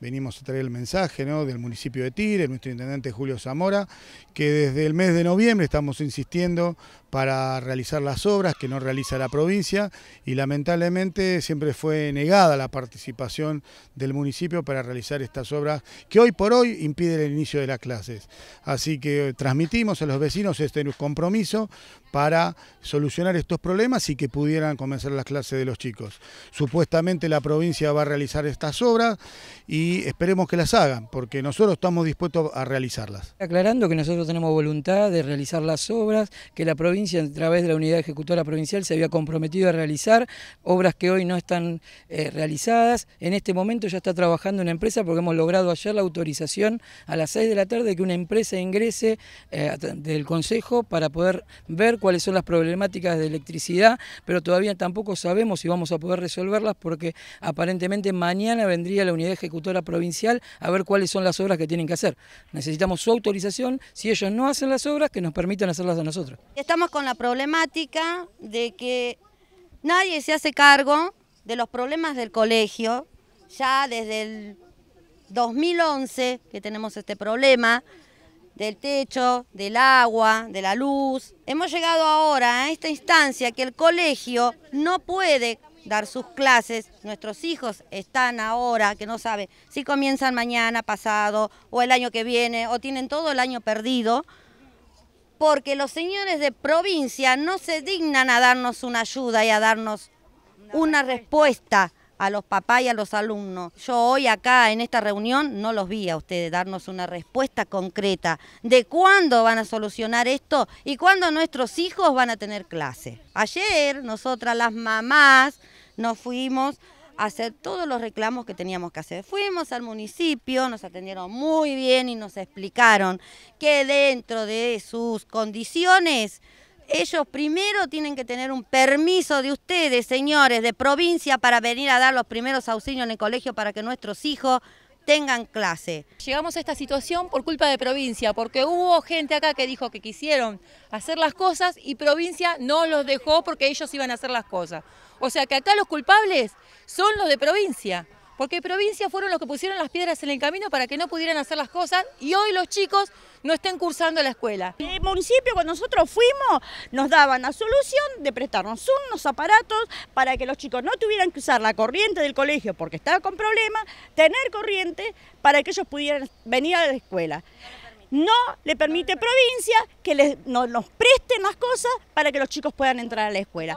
venimos a traer el mensaje del municipio de Tigre, nuestro intendente Julio Zamora, que desde el mes de noviembre estamos insistiendo para realizar las obras que no realiza la provincia y lamentablemente siempre fue negada la participación del municipio para realizar estas obras que hoy por hoy impiden el inicio de las clases. Así que transmitimos a los vecinos este compromiso para solucionar estos problemas y que pudieran comenzar las clases de los chicos. Supuestamente la provincia va a realizar estas obras y y esperemos que las hagan, porque nosotros estamos dispuestos a realizarlas. Aclarando que nosotros tenemos voluntad de realizar las obras, que la provincia a través de la unidad ejecutora provincial se había comprometido a realizar, obras que hoy no están eh, realizadas. En este momento ya está trabajando una empresa porque hemos logrado ayer la autorización a las 6 de la tarde que una empresa ingrese eh, del Consejo para poder ver cuáles son las problemáticas de electricidad, pero todavía tampoco sabemos si vamos a poder resolverlas porque aparentemente mañana vendría la unidad ejecutora provincial a ver cuáles son las obras que tienen que hacer. Necesitamos su autorización, si ellos no hacen las obras, que nos permitan hacerlas a nosotros. Estamos con la problemática de que nadie se hace cargo de los problemas del colegio, ya desde el 2011 que tenemos este problema, del techo, del agua, de la luz. Hemos llegado ahora a esta instancia que el colegio no puede dar sus clases. Nuestros hijos están ahora, que no saben si comienzan mañana, pasado, o el año que viene, o tienen todo el año perdido, porque los señores de provincia no se dignan a darnos una ayuda y a darnos una respuesta a los papás y a los alumnos. Yo hoy acá en esta reunión no los vi a ustedes darnos una respuesta concreta de cuándo van a solucionar esto y cuándo nuestros hijos van a tener clase. Ayer nosotras las mamás nos fuimos a hacer todos los reclamos que teníamos que hacer. Fuimos al municipio, nos atendieron muy bien y nos explicaron que dentro de sus condiciones ellos primero tienen que tener un permiso de ustedes, señores, de provincia, para venir a dar los primeros auxilios en el colegio para que nuestros hijos tengan clase. Llegamos a esta situación por culpa de provincia, porque hubo gente acá que dijo que quisieron hacer las cosas y provincia no los dejó porque ellos iban a hacer las cosas. O sea que acá los culpables son los de provincia. Porque provincias fueron los que pusieron las piedras en el camino para que no pudieran hacer las cosas y hoy los chicos no estén cursando la escuela. El municipio cuando nosotros fuimos nos daban la solución de prestarnos unos aparatos para que los chicos no tuvieran que usar la corriente del colegio porque estaba con problemas, tener corriente para que ellos pudieran venir a la escuela no le permite provincia que les, nos presten las cosas para que los chicos puedan entrar a la escuela.